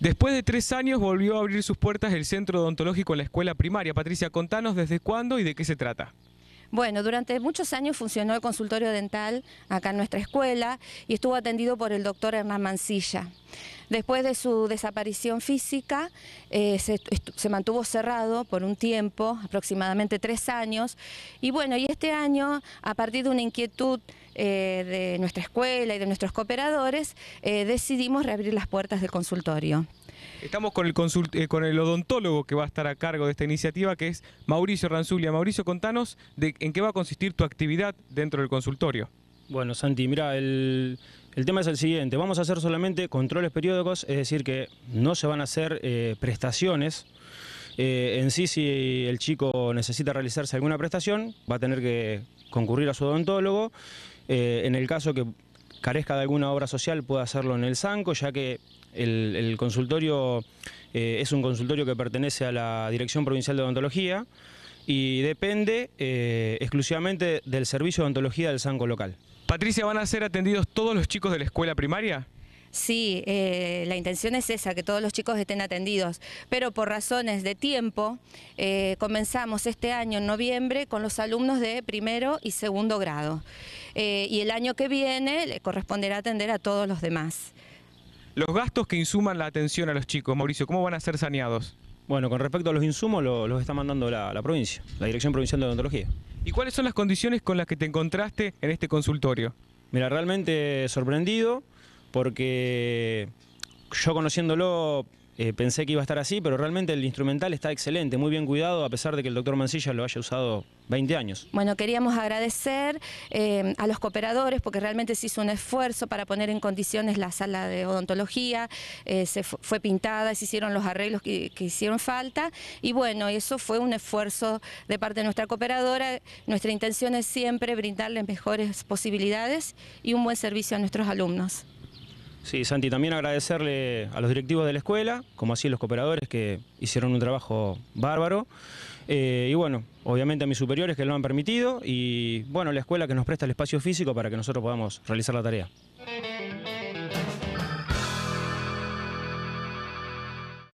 Después de tres años volvió a abrir sus puertas el Centro Odontológico en la escuela primaria. Patricia, contanos desde cuándo y de qué se trata. Bueno, durante muchos años funcionó el consultorio dental acá en nuestra escuela y estuvo atendido por el doctor Hernán Mancilla. Después de su desaparición física, eh, se, mantuvo cerrado por un tiempo, aproximadamente tres años, y bueno, y este año, a partir de una inquietud eh, de nuestra escuela y de nuestros cooperadores, eh, decidimos reabrir las puertas del consultorio. Estamos con el, eh, con el odontólogo que va a estar a cargo de esta iniciativa, que es Mauricio Ranzulia. Mauricio, contanos en qué va a consistir tu actividad dentro del consultorio. Bueno, Santi, mira, el, tema es el siguiente. Vamos a hacer solamente controles periódicos, es decir, que no se van a hacer eh, prestaciones. Eh, en sí, si el chico necesita realizarse alguna prestación, va a tener que concurrir a su odontólogo. en el caso que carezca de alguna obra social pueda hacerlo en el Sanco, ya que el, consultorio eh, es un consultorio que pertenece a la Dirección Provincial de Odontología y depende eh, exclusivamente del servicio de odontología del Sanco local. Patricia, ¿van a ser atendidos todos los chicos de la escuela primaria? Sí, eh, la intención es esa, que todos los chicos estén atendidos, pero por razones de tiempo comenzamos este año en noviembre con los alumnos de primero y segundo grado. Eh, y el año que viene le corresponderá atender a todos los demás. Los gastos que insuman la atención a los chicos, Mauricio, ¿cómo van a ser saneados? Bueno, con respecto a los insumos, los está mandando la, provincia, la Dirección Provincial de Odontología. ¿Y cuáles son las condiciones con las que te encontraste en este consultorio? Mira, realmente sorprendido, porque yo conociéndolo eh, pensé que iba a estar así, pero realmente el instrumental está excelente, muy bien cuidado, a pesar de que el doctor Mancilla lo haya usado 20 años. Bueno, queríamos agradecer eh, a los cooperadores porque realmente se hizo un esfuerzo para poner en condiciones la sala de odontología, eh, se fue pintada, se hicieron los arreglos que, que, hicieron falta y bueno, eso fue un esfuerzo de parte de nuestra cooperadora. Nuestra intención es siempre brindarles mejores posibilidades y un buen servicio a nuestros alumnos. Sí, Santi, también agradecerle a los directivos de la escuela, como así los cooperadores que hicieron un trabajo bárbaro. Eh, y bueno, obviamente a mis superiores que lo han permitido y bueno, la escuela que nos presta el espacio físico para que nosotros podamos realizar la tarea.